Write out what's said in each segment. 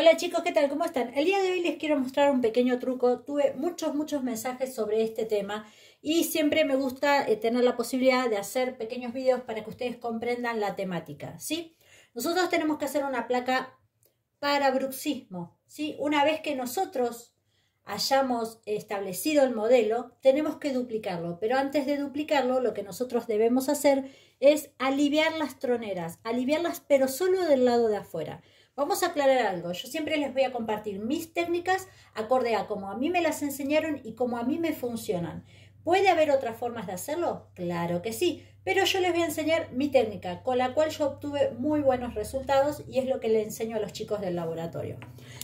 Hola chicos, ¿qué tal? ¿Cómo están? El día de hoy les quiero mostrar un pequeño truco. Tuve muchos, muchos mensajes sobre este tema y siempre me gusta eh, tener la posibilidad de hacer pequeños videos para que ustedes comprendan la temática, ¿sí? Nosotros tenemos que hacer una placa para bruxismo, ¿sí? Una vez que nosotros hayamos establecido el modelo, tenemos que duplicarlo, pero antes de duplicarlo, lo que nosotros debemos hacer es aliviar las troneras, aliviarlas pero solo del lado de afuera. Vamos a aclarar algo. Yo siempre les voy a compartir mis técnicas acorde a cómo a mí me las enseñaron y cómo a mí me funcionan. ¿Puede haber otras formas de hacerlo? Claro que sí, pero yo les voy a enseñar mi técnica, con la cual yo obtuve muy buenos resultados y es lo que le enseño a los chicos del laboratorio.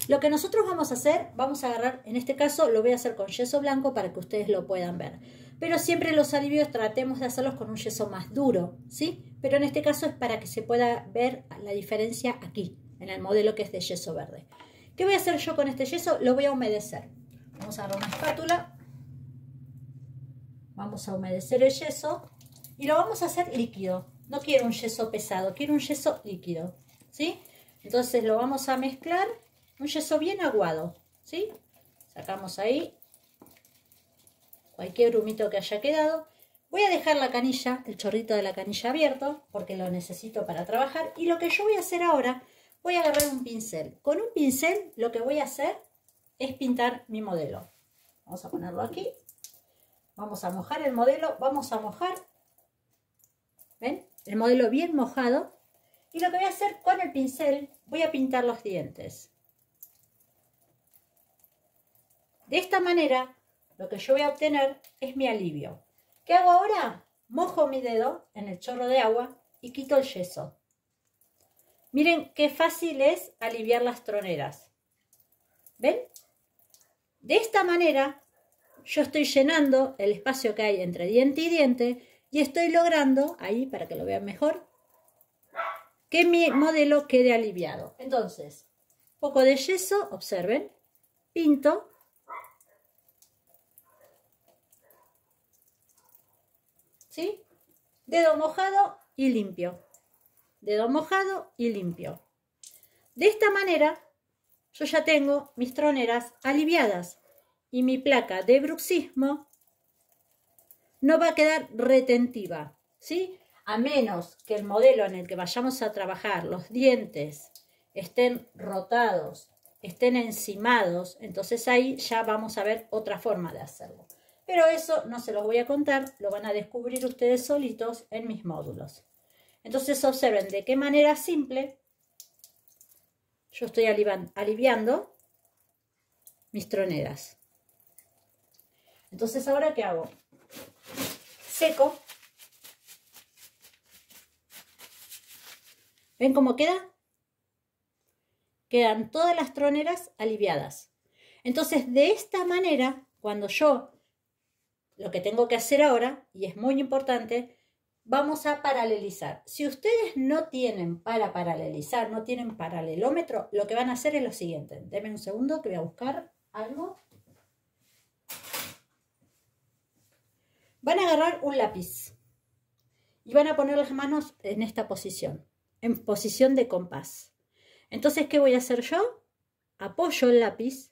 Lo que nosotros vamos a hacer, vamos a agarrar, en este caso lo voy a hacer con yeso blanco para que ustedes lo puedan ver. Pero siempre los alivios tratemos de hacerlos con un yeso más duro, ¿sí? Pero en este caso es para que se pueda ver la diferencia aquí en el modelo que es de yeso verde. ¿Qué voy a hacer yo con este yeso? Lo voy a humedecer. Vamos a agarrar una espátula, vamos a humedecer el yeso y lo vamos a hacer líquido. No quiero un yeso pesado, quiero un yeso líquido, ¿sí? Entonces lo vamos a mezclar, un yeso bien aguado, ¿sí? Sacamos ahí cualquier brumito que haya quedado. Voy a dejar la canilla, el chorrito de la canilla abierto, porque lo necesito para trabajar. Y lo que yo voy a hacer ahora voy a agarrar un pincel. Con un pincel lo que voy a hacer es pintar mi modelo. Vamos a ponerlo aquí. Vamos a mojar el modelo, vamos a mojar, ¿ven? El modelo bien mojado. Y lo que voy a hacer con el pincel, voy a pintar los dientes. De esta manera, lo que yo voy a obtener es mi alivio. ¿Qué hago ahora? Mojo mi dedo en el chorro de agua y quito el yeso. Miren qué fácil es aliviar las troneras. ¿Ven? De esta manera yo estoy llenando el espacio que hay entre diente y diente y estoy logrando, ahí para que lo vean mejor, que mi modelo quede aliviado. Entonces, poco de yeso, observen, pinto, ¿sí? Dedo mojado y limpio dedo mojado y limpio. De esta manera, yo ya tengo mis troneras aliviadas y mi placa de bruxismo no va a quedar retentiva, ¿sí? A menos que el modelo en el que vayamos a trabajar, los dientes, estén rotados, estén encimados, entonces ahí ya vamos a ver otra forma de hacerlo. Pero eso no se los voy a contar, lo van a descubrir ustedes solitos en mis módulos. Entonces observen de qué manera simple yo estoy aliviando mis troneras. Entonces ahora qué hago? Seco. ¿Ven cómo queda? Quedan todas las troneras aliviadas. Entonces de esta manera, cuando yo lo que tengo que hacer ahora, y es muy importante, vamos a paralelizar. Si ustedes no tienen para paralelizar, no tienen paralelómetro, lo que van a hacer es lo siguiente. Denme un segundo que voy a buscar algo. Van a agarrar un lápiz y van a poner las manos en esta posición, en posición de compás. Entonces, ¿qué voy a hacer yo? Apoyo el lápiz.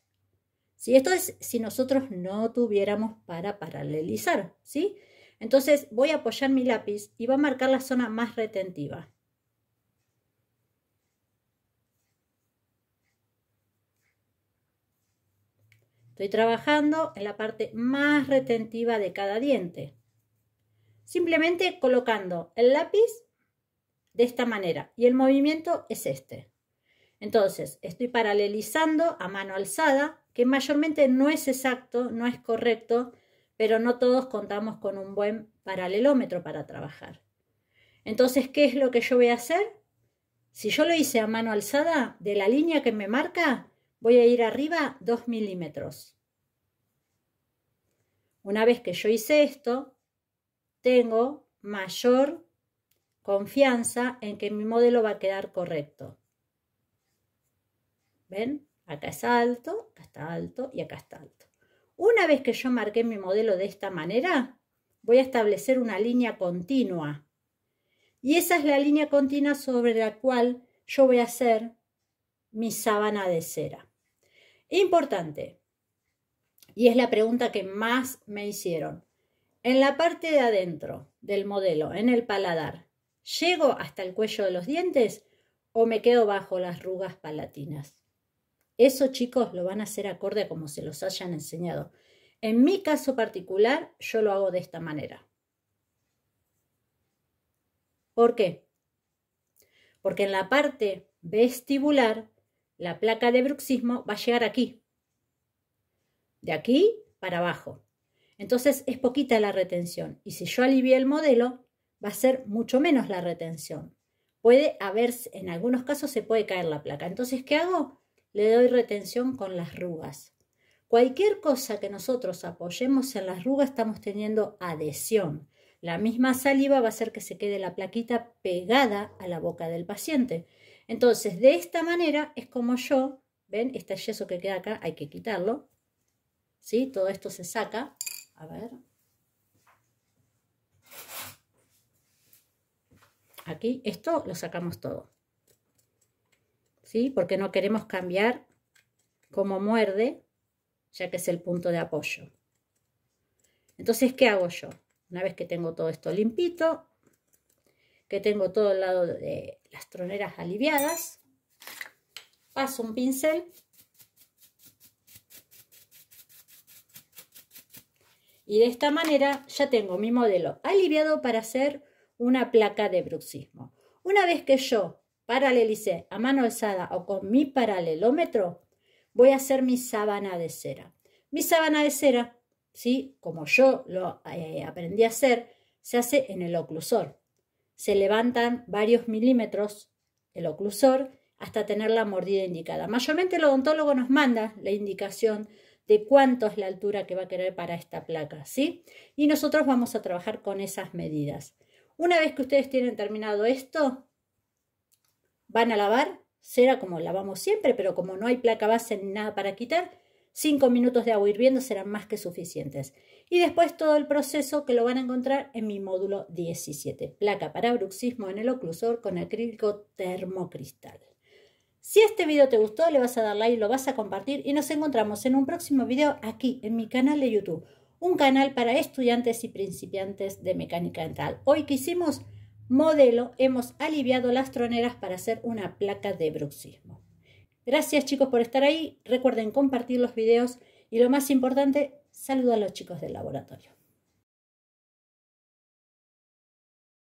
Si Esto es si nosotros no tuviéramos para paralelizar, ¿sí? Entonces voy a apoyar mi lápiz y va a marcar la zona más retentiva. Estoy trabajando en la parte más retentiva de cada diente. Simplemente colocando el lápiz de esta manera y el movimiento es este. Entonces, estoy paralelizando a mano alzada, que mayormente no es exacto, no es correcto, pero no todos contamos con un buen paralelómetro para trabajar. Entonces, ¿qué es lo que yo voy a hacer? Si yo lo hice a mano alzada, de la línea que me marca, voy a ir arriba 2 milímetros. Una vez que yo hice esto, tengo mayor confianza en que mi modelo va a quedar correcto. ¿Ven? Acá es alto, acá está alto y acá está alto. Una vez que yo marqué mi modelo de esta manera, voy a establecer una línea continua. Y esa es la línea continua sobre la cual yo voy a hacer mi sábana de cera. Importante, y es la pregunta que más me hicieron. En la parte de adentro del modelo, en el paladar, ¿llego hasta el cuello de los dientes o me quedo bajo las rugas palatinas? Eso, chicos, lo van a hacer acorde a como se los hayan enseñado. En mi caso particular, yo lo hago de esta manera. ¿Por qué? Porque en la parte vestibular, la placa de bruxismo va a llegar aquí. De aquí para abajo. Entonces es poquita la retención. Y si yo alivié el modelo, va a ser mucho menos la retención. Puede haber, en algunos casos se puede caer la placa. Entonces, ¿qué hago? le doy retención con las rugas. Cualquier cosa que nosotros apoyemos en las rugas estamos teniendo adhesión. La misma saliva va a hacer que se quede la plaquita pegada a la boca del paciente. Entonces, de esta manera es como yo, ¿ven? Este yeso que queda acá hay que quitarlo. ¿Sí? Todo esto se saca. A ver. Aquí, esto lo sacamos todo. Porque no queremos cambiar cómo muerde, ya que es el punto de apoyo. Entonces, ¿qué hago yo? Una vez que tengo todo esto limpito, que tengo todo el lado de las troneras aliviadas, paso un pincel y de esta manera ya tengo mi modelo aliviado para hacer una placa de bruxismo. Una vez que yo paralelice a mano alzada o con mi paralelómetro, voy a hacer mi sábana de cera. Mi sábana de cera, ¿sí? como yo lo eh, aprendí a hacer, se hace en el oclusor. Se levantan varios milímetros el oclusor hasta tener la mordida indicada. Mayormente el odontólogo nos manda la indicación de cuánto es la altura que va a querer para esta placa, ¿sí? Y nosotros vamos a trabajar con esas medidas. Una vez que ustedes tienen terminado esto, Van a lavar será como lavamos siempre, pero como no hay placa base ni nada para quitar, 5 minutos de agua hirviendo serán más que suficientes. Y después todo el proceso que lo van a encontrar en mi módulo 17, placa para bruxismo en el oclusor con acrílico termocristal. Si este video te gustó, le vas a dar like, lo vas a compartir y nos encontramos en un próximo video aquí en mi canal de YouTube, un canal para estudiantes y principiantes de mecánica dental. Hoy quisimos... hicimos modelo hemos aliviado las troneras para hacer una placa de bruxismo. Gracias chicos por estar ahí, recuerden compartir los videos y lo más importante, saludo a los chicos del laboratorio.